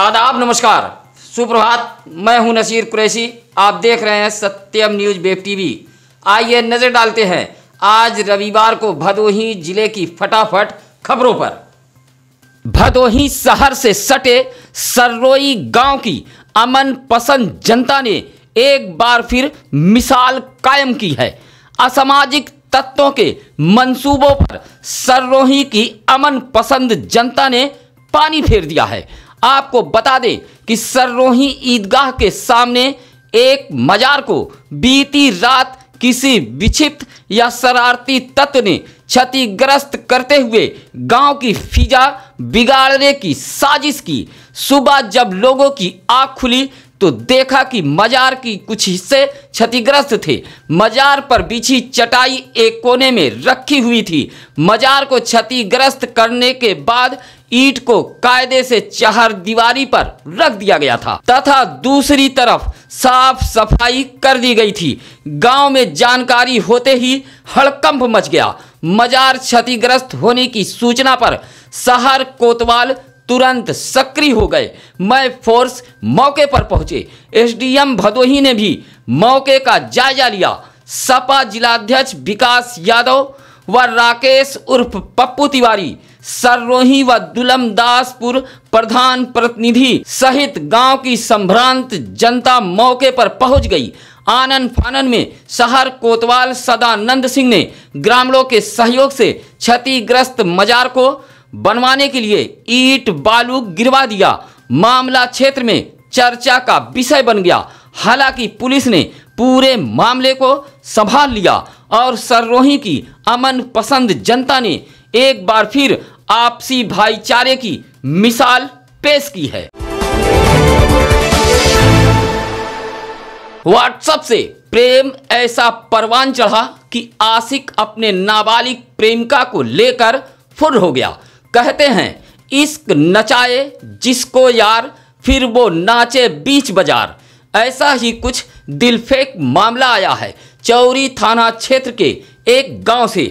आदाब नमस्कार सुप्रभात मैं हूं नसीर कुरैशी आप देख रहे हैं सत्यम न्यूज वेब टीवी आइए नज़र डालते हैं आज रविवार को भदोही जिले की फटाफट खबरों पर भदोही शहर से सटे सर्रोई गांव की अमन पसंद जनता ने एक बार फिर मिसाल कायम की है असामाजिक तत्वों के मंसूबों पर सर्रोही की अमन पसंद जनता ने पानी फेर दिया है आपको बता दें कि सर्रोही ईदगाह के सामने एक मजार को बीती रात किसी विक्षिप्त या शरारती तत्व ने क्षतिग्रस्त करते हुए गांव की फिजा बिगाड़ने की साजिश की सुबह जब लोगों की आँख खुली तो देखा कि मजार की कुछ हिस्से क्षतिग्रस्त थे मजार पर बिछी चटाई एक कोने में रखी हुई थी मजार को क्षतिग्रस्त करने के बाद ईट को कायदे से चार दीवारी पर रख दिया गया था तथा दूसरी तरफ साफ सफाई कर दी गई थी गांव में जानकारी होते ही हड़कंप मच गया मजार क्षतिग्रस्त होने की सूचना पर शहर कोतवाल तुरंत सक्रिय हो गए मैं फोर्स मौके पर पहुंचे एसडीएम भदोही ने भी मौके का जायजा लिया सपा जिलाध्यक्ष विकास यादव व राकेश उर्फ पप्पू तिवारी सर्रोही व दुलमदासपुर प्रधान प्रतिनिधि सहित गांव की संभ्रांत जनता मौके पर पहुंच गई आनन फानन में शहर कोतवाल सदानंद सिंह ने ग्रामीणों के सहयोग से क्षतिग्रस्त मजार को बनवाने के लिए ईट बालू गिरवा दिया मामला क्षेत्र में चर्चा का विषय बन गया हालांकि पुलिस ने पूरे मामले को संभाल लिया और सर्रोही की अमन पसंद जनता ने एक बार फिर आपसी भाईचारे की मिसाल पेश की है व्हाट्सएप से प्रेम ऐसा परवान चढ़ा कि आशिक अपने नाबालिग प्रेमिका को लेकर फुर हो गया कहते हैं इश्क नचाए जिसको यार फिर वो नाचे बीच बाजार ऐसा ही कुछ दिलफेक मामला आया है चौरी थाना क्षेत्र के एक गांव से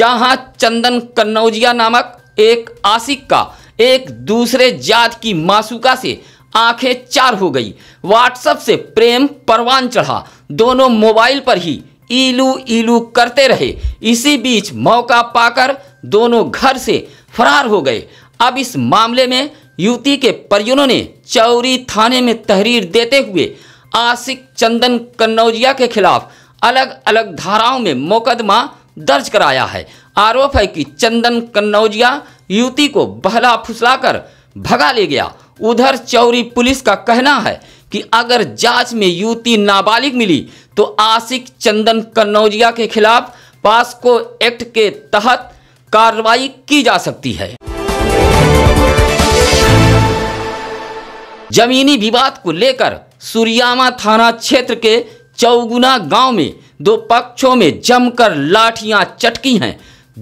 जहां चंदन कन्नौजिया नामक एक आशिक का एक दूसरे जात की मासूका से आंखें चार हो गई व्हाट्सएप से प्रेम परवान चढ़ा दोनों मोबाइल पर ही ईलू ईलू करते रहे इसी बीच मौका पाकर दोनों घर से फरार हो गए अब इस मामले में युवती के परिजनों ने चौरी थाने में तहरीर देते हुए आशिक चंदन कन्नौजिया के खिलाफ अलग अलग धाराओं में मुकदमा दर्ज कराया है आरोप है कि चंदन कन्नौजिया युवती को बहला फुसलाकर भगा ले गया उधर चौरी पुलिस का कहना है कि अगर जांच में युवती नाबालिग मिली तो आशिक चंदन कन्नौजिया के खिलाफ पास्को एक्ट के तहत कार्रवाई की जा सकती है जमीनी विवाद को लेकर सूर्यामा थाना क्षेत्र के चौगुना गांव में दो पक्षों में जमकर लाठियां चटकी हैं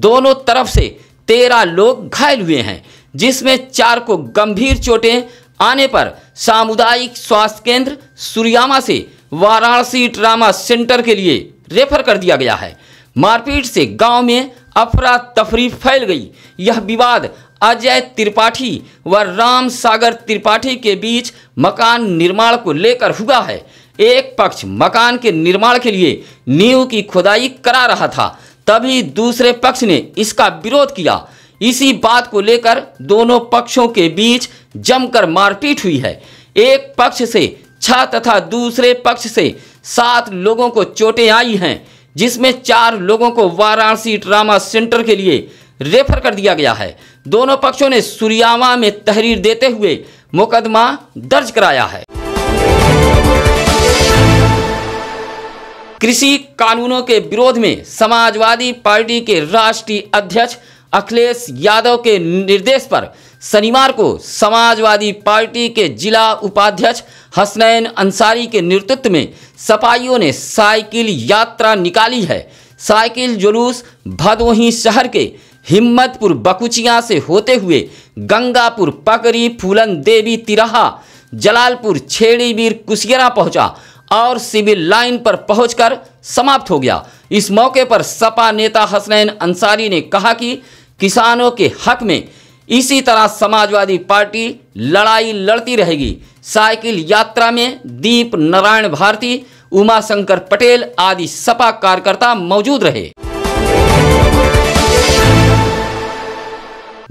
दोनों तरफ से तेरह लोग घायल हुए हैं जिसमें चार को गंभीर चोटें आने पर सामुदायिक स्वास्थ्य केंद्र सूर्यामा से वाराणसी ट्रामा सेंटर के लिए रेफर कर दिया गया है मारपीट से गांव में अफरा तफरी फैल गई यह विवाद अजय त्रिपाठी व राम सागर त्रिपाठी के बीच मकान निर्माण को लेकर हुआ है एक पक्ष मकान के निर्माण के लिए नींव की खुदाई करा रहा था तभी दूसरे पक्ष ने इसका विरोध किया इसी बात को लेकर दोनों पक्षों के बीच जमकर मारपीट हुई है एक पक्ष से छह तथा दूसरे पक्ष से सात लोगों को चोटें आई हैं जिसमें चार लोगों को वाराणसी ट्रामा सेंटर के लिए रेफर कर दिया गया है दोनों पक्षों ने सूर्यावा में तहरीर देते हुए मुकदमा दर्ज कराया है कृषि कानूनों के विरोध में समाजवादी पार्टी के राष्ट्रीय अध्यक्ष अखिलेश यादव के निर्देश पर शनिवार को समाजवादी पार्टी के जिला उपाध्यक्ष हसनैन अंसारी के नेतृत्व में सपाइयों ने साइकिल यात्रा निकाली है साइकिल जुलूस भदोही शहर के हिम्मतपुर बकुचिया से होते हुए गंगापुर पकरी फूलन देवी तिराहा जलालपुर छेड़ीवीर कुशियरा पहुंचा और सिविल लाइन पर पहुंचकर समाप्त हो गया इस मौके पर सपा नेता हसनैन अंसारी ने कहा कि किसानों के हक में इसी तरह समाजवादी पार्टी लड़ाई लड़ती रहेगी साइकिल यात्रा में दीप नारायण भारती उमाशंकर पटेल आदि सपा कार्यकर्ता मौजूद रहे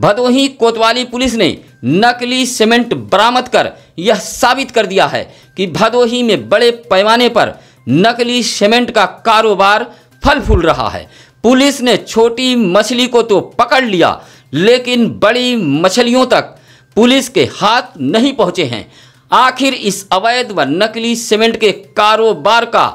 भदोही कोतवाली पुलिस ने नकली सीमेंट बरामद कर यह साबित कर दिया है कि भदोही में बड़े पैमाने पर नकली सीमेंट का कारोबार फल फूल रहा है पुलिस ने छोटी मछली को तो पकड़ लिया लेकिन बड़ी मछलियों तक पुलिस के हाथ नहीं पहुंचे हैं आखिर इस अवैध व नकली सीमेंट के कारोबार का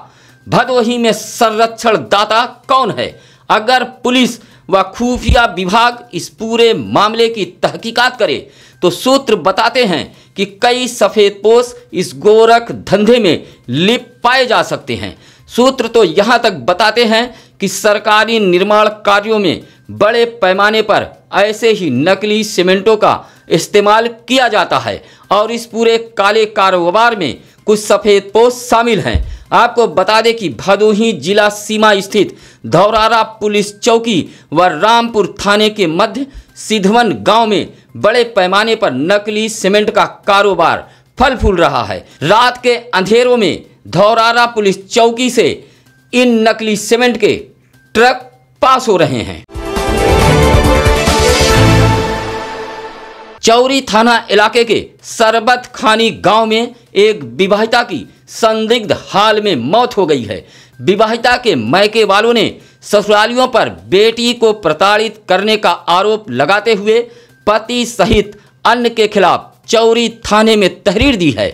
भदोही में संरक्षण दाता कौन है अगर पुलिस व खुफिया विभाग इस पूरे मामले की तहकीकात करे तो सूत्र बताते हैं कि कई सफ़ेदपोश इस गोरख धंधे में लिप पाए जा सकते हैं सूत्र तो यहाँ तक बताते हैं कि सरकारी निर्माण कार्यों में बड़े पैमाने पर ऐसे ही नकली सीमेंटों का इस्तेमाल किया जाता है और इस पूरे काले कारोबार में कुछ सफ़ेद पोस्ट शामिल हैं आपको बता दें कि भदोही जिला सीमा स्थित धौरारा पुलिस चौकी व रामपुर थाने के मध्य सिधवन गांव में बड़े पैमाने पर नकली सीमेंट का कारोबार फल फूल रहा है रात के अंधेरों में धौरारा पुलिस चौकी से इन नकली सीमेंट के ट्रक पास हो रहे हैं चौरी थाना इलाके के सरबत खानी गांव में एक विवाहिता की संदिग्ध हाल में मौत हो गई है विवाहिता के मैके वालों ने ससुरालियों पर बेटी को प्रताड़ित करने का आरोप लगाते हुए पति सहित अन्य के खिलाफ चौरी थाने में तहरीर दी है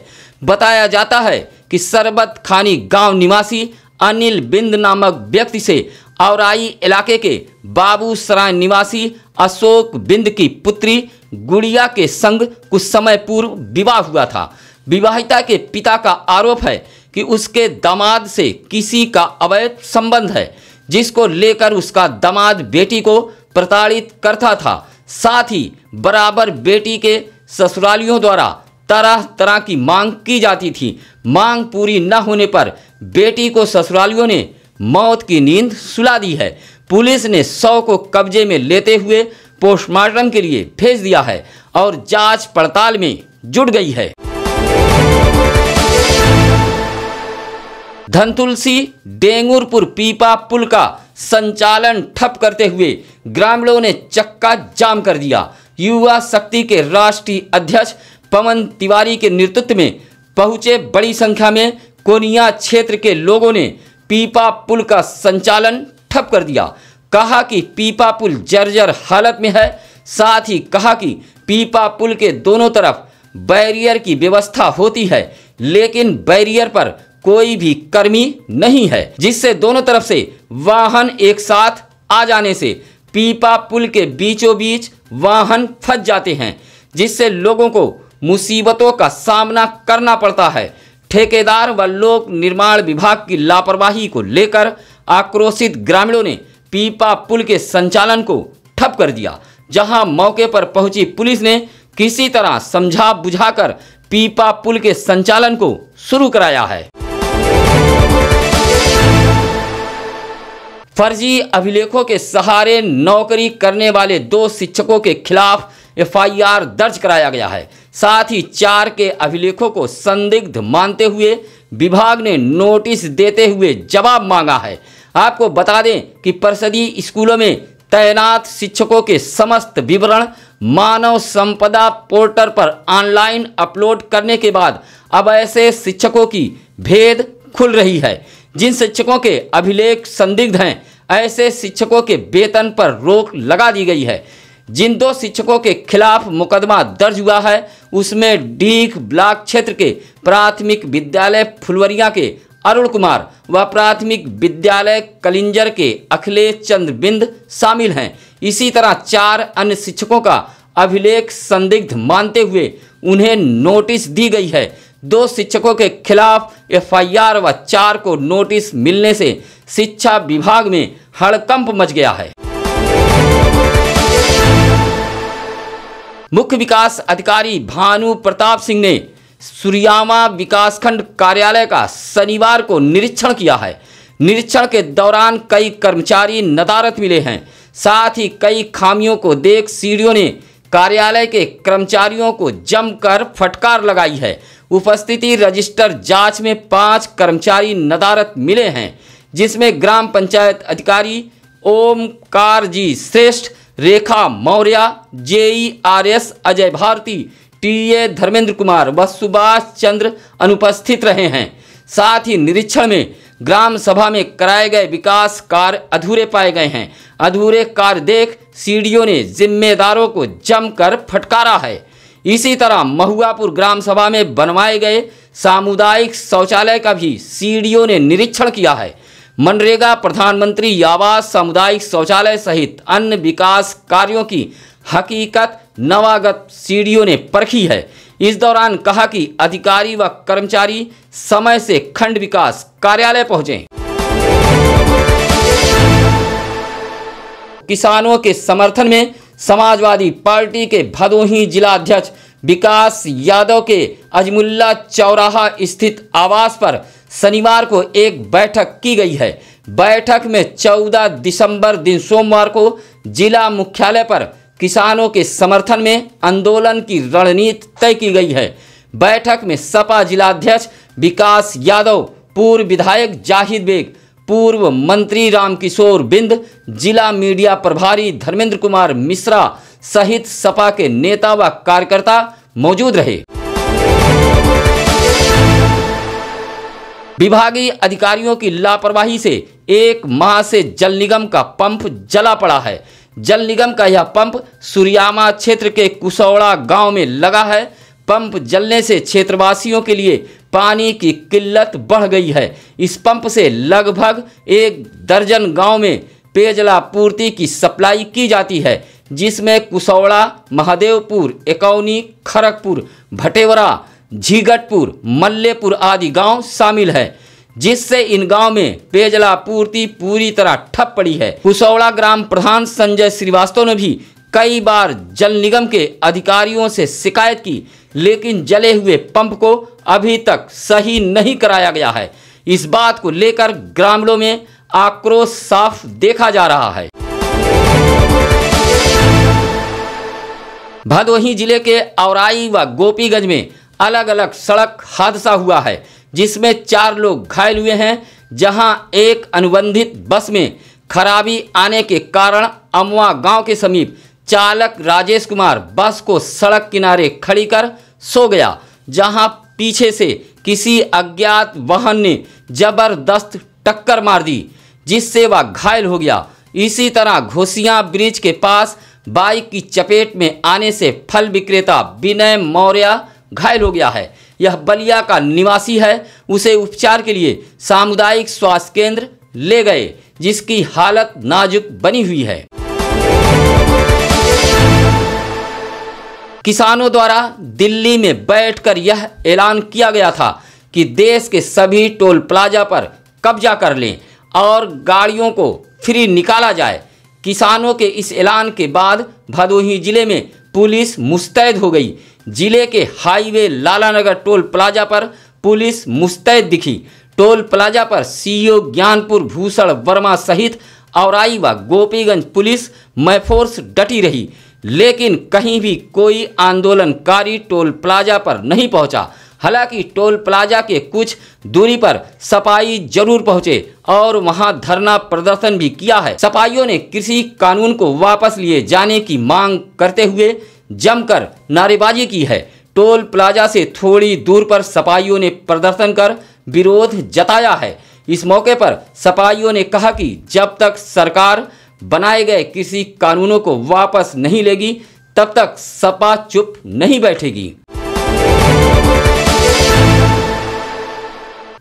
बताया जाता है कि सरबत खानी गांव निवासी अनिल बिंद नामक व्यक्ति से औराई इलाके के बाबू सराय निवासी अशोक बिंद की पुत्री गुड़िया के संग कुछ समय पूर्व विवाह हुआ था विवाहिता के पिता का आरोप है कि उसके दामाद से किसी का अवैध संबंध है जिसको लेकर उसका दामाद बेटी को प्रताड़ित करता था साथ ही बराबर बेटी के ससुरालियों द्वारा तरह तरह की मांग की जाती थी मांग पूरी न होने पर बेटी को ससुरालियों ने मौत की नींद सुला दी है पुलिस ने शव को कब्जे में लेते हुए पोस्टमार्टम के लिए भेज दिया है और जांच पड़ताल में जुट गई है धनतुलसी डेंगुरपुर पीपा पुल का संचालन ठप करते हुए ग्रामीणों ने चक्का जाम कर दिया युवा शक्ति के राष्ट्रीय अध्यक्ष पवन तिवारी के नेतृत्व में पहुंचे बड़ी संख्या में कोनिया क्षेत्र के लोगों ने पीपा पुल का संचालन ठप कर दिया कहा कि पीपा पुल जर्जर हालत में है साथ ही कहा कि पीपा पुल के दोनों तरफ बैरियर की व्यवस्था होती है लेकिन बैरियर पर कोई भी कर्मी नहीं है जिससे दोनों तरफ से वाहन एक साथ आ जाने से पीपा पुल के बीचों बीच वाहन फंस जाते हैं जिससे लोगों को मुसीबतों का सामना करना पड़ता है ठेकेदार व लोक निर्माण विभाग की लापरवाही को लेकर आक्रोशित ग्रामीणों ने पीपा पुल के संचालन को ठप कर दिया जहां मौके पर पहुंची पुलिस ने किसी तरह समझा बुझाकर पीपा पुल के संचालन को शुरू कराया है फर्जी अभिलेखों के सहारे नौकरी करने वाले दो शिक्षकों के खिलाफ एफआईआर दर्ज कराया गया है साथ ही चार के अभिलेखों को संदिग्ध मानते हुए विभाग ने नोटिस देते हुए जवाब मांगा है आपको बता दें कि परिषदीय स्कूलों में तैनात शिक्षकों के समस्त विवरण मानव संपदा पोर्टल पर ऑनलाइन अपलोड करने के बाद अब ऐसे शिक्षकों की भेद खुल रही है जिन शिक्षकों के अभिलेख संदिग्ध हैं ऐसे शिक्षकों के वेतन पर रोक लगा दी गई है जिन दो शिक्षकों के खिलाफ मुकदमा दर्ज हुआ है उसमें डीख ब्लॉक क्षेत्र के प्राथमिक विद्यालय फुलवरिया के अरुण कुमार व प्राथमिक विद्यालय कलिंजर के अखिलेश चंद्र बिंद शामिल हैं इसी तरह चार अन्य शिक्षकों का अभिलेख संदिग्ध मानते हुए उन्हें नोटिस दी गई है दो शिक्षकों के खिलाफ एफआईआर व चार को नोटिस मिलने से शिक्षा विभाग में हड़कंप मच गया है मुख्य विकास अधिकारी भानु प्रताप सिंह ने सूर्यामा विकासखंड कार्यालय का शनिवार को निरीक्षण किया है निरीक्षण के दौरान कई कर्मचारी नदारत मिले हैं साथ ही कई खामियों को देख सीढ़ियों ने कार्यालय के कर्मचारियों को जमकर फटकार लगाई है उपस्थिति रजिस्टर जांच में पांच कर्मचारी नदारत मिले हैं जिसमें ग्राम पंचायत अधिकारी Omkar ji Shreshtha Rekha Maurya E R S Ajay Bharti T A Dharmendra Kumar व सुभाष चंद्र अनुपस्थित रहे हैं साथ ही निरीक्षण में ग्राम सभा में कराए गए विकास कार्य अधूरे पाए गए हैं अधूरे कार्य देख सीडीओ ने जिम्मेदारों को जमकर फटकारा है इसी तरह महुआपुर ग्राम सभा में बनवाए गए सामुदायिक शौचालय का भी सीडीओ ने निरीक्षण किया है मनरेगा प्रधानमंत्री आवास सामुदायिक शौचालय सहित अन्य विकास कार्यों की हकीकत नवागत सीडीओ ने परखी है इस दौरान कहा कि अधिकारी व कर्मचारी समय से खंड विकास कार्यालय पहुंचे किसानों के समर्थन में समाजवादी पार्टी के भदोही जिला अध्यक्ष विकास यादव के अजमुल्ला चौराहा स्थित आवास पर शनिवार को एक बैठक की गई है बैठक में 14 दिसंबर दिन सोमवार को जिला मुख्यालय पर किसानों के समर्थन में आंदोलन की रणनीति तय की गई है बैठक में सपा जिलाध्यक्ष विकास यादव पूर्व विधायक जाहिद बेग पूर्व मंत्री रामकिशोर बिंद जिला मीडिया प्रभारी धर्मेंद्र कुमार मिश्रा सहित सपा के नेता व कार्यकर्ता मौजूद रहे विभागीय अधिकारियों की लापरवाही से एक माह से जल निगम का पंप जला पड़ा है जल निगम का यह पंप सूर्यामा क्षेत्र के कुसौड़ा गांव में लगा है पंप जलने से क्षेत्रवासियों के लिए पानी की किल्लत बढ़ गई है इस पंप से लगभग एक दर्जन गांव में पेयजलापूर्ति की सप्लाई की जाती है जिसमें कुसौड़ा महादेवपुर एकौनी खड़गपुर भटेवरा झीगटपुर मल्लेपुर आदि गांव शामिल है जिससे इन गांव में पेयजलापूर्ति पूरी तरह ठप पड़ी है कुसौड़ा ग्राम प्रधान संजय श्रीवास्तव ने भी कई बार जल निगम के अधिकारियों से शिकायत की लेकिन जले हुए पंप को अभी तक सही नहीं कराया गया है इस बात को लेकर ग्रामीणों में आक्रोश साफ देखा जा रहा है भदोही जिले के औराई व गोपीगंज में अलग अलग सड़क हादसा हुआ है जिसमें चार लोग घायल हुए हैं जहां एक अनुबंधित बस में खराबी आने के कारण अमवा गांव के समीप चालक राजेश कुमार बस को सड़क किनारे खड़ी कर सो गया जहां पीछे से किसी अज्ञात वाहन ने जबरदस्त टक्कर मार दी जिससे वह घायल हो गया इसी तरह घोसिया ब्रिज के पास बाइक की चपेट में आने से फल विक्रेता विनय मौर्य घायल हो गया है यह बलिया का निवासी है उसे उपचार के लिए सामुदायिक स्वास्थ्य केंद्र ले गए जिसकी हालत नाजुक बनी हुई है किसानों द्वारा दिल्ली में बैठकर यह ऐलान किया गया था कि देश के सभी टोल प्लाजा पर कब्जा कर लें और गाड़ियों को फ्री निकाला जाए किसानों के इस ऐलान के बाद भदोही जिले में पुलिस मुस्तैद हो गई जिले के highway Lala Nagar toll plaza पर पुलिस मुस्तैद दिखी टोल प्लाजा पर सीईओ ज्ञानपुर भूषण वर्मा सहित औराई व गोपीगंज पुलिस मैफोर्स डटी रही लेकिन कहीं भी कोई आंदोलनकारी टोल प्लाजा पर नहीं पहुंचा हालांकि टोल प्लाजा के कुछ दूरी पर सपाई जरूर पहुंचे और वहां धरना प्रदर्शन भी किया है सपाइयों ने कृषि कानून को वापस लिए जाने की मांग करते हुए जमकर नारेबाजी की है टोल प्लाजा से थोड़ी दूर पर सपाइयों ने प्रदर्शन कर विरोध जताया है इस मौके पर सपाइयों ने कहा कि जब तक सरकार बनाए गए किसी कानूनों को वापस नहीं लेगी तब तक सपा चुप नहीं बैठेगी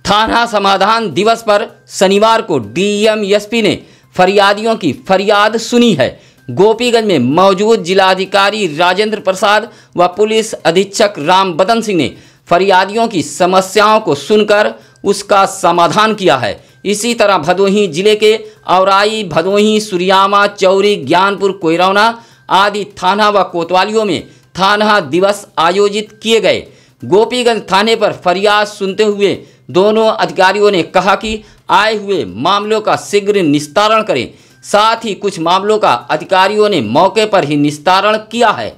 थाना समाधान दिवस पर शनिवार को डीएमएसपी ने फरियादियों की फरियाद सुनी है गोपीगंज में मौजूद जिलाधिकारी राजेंद्र प्रसाद व पुलिस अधीक्षक राम बदन सिंह ने फरियादियों की समस्याओं को सुनकर उसका समाधान किया है इसी तरह भदोही जिले के औराई भदोही सुरियामा चौरी ज्ञानपुर कोयरौना आदि थाना व कोतवालियों में थाना दिवस आयोजित किए गए गोपीगंज थाने पर फरियाद सुनते हुए दोनों अधिकारियों ने कहा कि आए हुए मामलों का शीघ्र निस्तारण करें साथ ही कुछ मामलों का अधिकारियों ने मौके पर ही निस्तारण किया है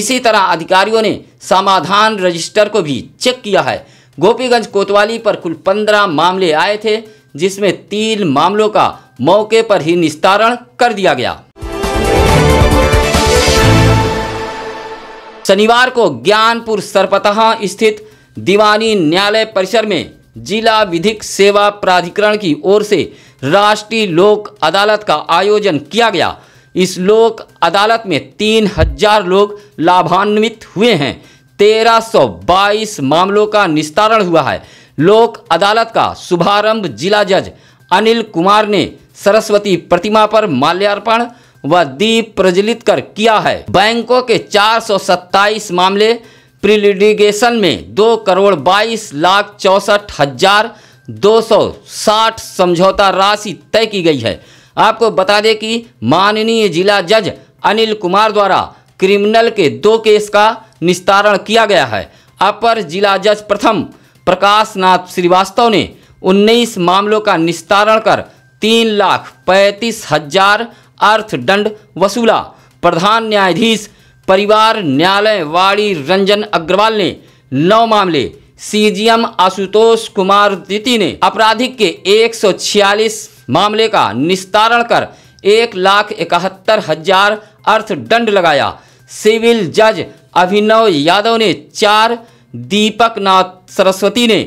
इसी तरह अधिकारियों ने समाधान रजिस्टर को भी चेक किया है गोपीगंज कोतवाली पर कुल पंद्रह मामले आए थे जिसमें तीन मामलों का मौके पर ही निस्तारण कर दिया गया शनिवार को ज्ञानपुर सरपतहा स्थित दीवानी न्यायालय परिसर में जिला विधिक सेवा प्राधिकरण की ओर से राष्ट्रीय लोक अदालत का आयोजन किया गया इस लोक अदालत में तीन हजार लोग लाभान्वित हुए हैं तेरह सौ बाईस मामलों का निस्तारण हुआ है लोक अदालत का शुभारंभ जिला जज अनिल कुमार ने सरस्वती प्रतिमा पर माल्यार्पण व दीप प्रज्वलित कर किया है बैंकों के चार सौ सत्ताईस मामले प्रिलिडिगेशन में दो करोड़ बाईस लाख चौसठ हजार 260 समझौता राशि तय की गई है आपको बता दें कि माननीय जिला जज अनिल कुमार द्वारा क्रिमिनल के दो केस का निस्तारण किया गया है अपर जिला जज प्रथम प्रकाश नाथ श्रीवास्तव ने 19 मामलों का निस्तारण कर तीन लाख पैंतीस हजार अर्थदंड वसूला प्रधान न्यायाधीश परिवार न्यायालय वाड़ी रंजन अग्रवाल ने नौ मामले सीजीएम आशुतोष कुमार दीति ने आपराधिक के 146 मामले का निस्तारण कर एक लाख इकहत्तर हजार अर्थदंड लगाया सिविल जज अभिनव यादव ने चार दीपक नाथ सरस्वती ने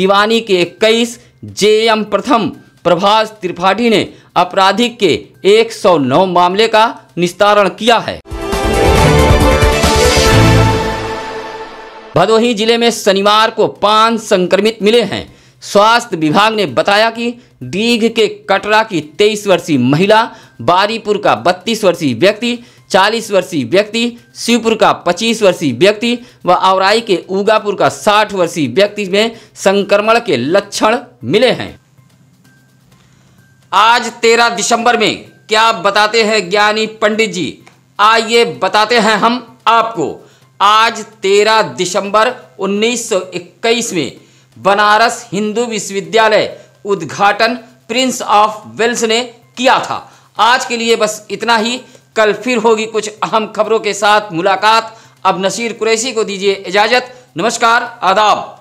दीवानी के इक्कीस जे एम प्रथम प्रभास त्रिपाठी ने आपराधिक के 109 मामले का निस्तारण किया है भदोही जिले में शनिवार को पांच संक्रमित मिले हैं स्वास्थ्य विभाग ने बताया कि डीघ के कटरा की 23 वर्षीय महिला बारीपुर का 32 वर्षीय व्यक्ति 40 वर्षीय व्यक्ति शिवपुर का 25 वर्षीय व्यक्ति व औराई के उगापुर का 60 वर्षीय व्यक्ति में संक्रमण के लक्षण मिले हैं आज 13 दिसंबर में क्या बताते हैं ज्ञानी पंडित जी आइए बताते हैं हम आपको आज 13 दिसंबर 1921 में बनारस हिंदू विश्वविद्यालय उद्घाटन प्रिंस ऑफ वेल्स ने किया था आज के लिए बस इतना ही कल फिर होगी कुछ अहम खबरों के साथ मुलाकात अब नसीर कुरैशी को दीजिए इजाज़त नमस्कार आदाब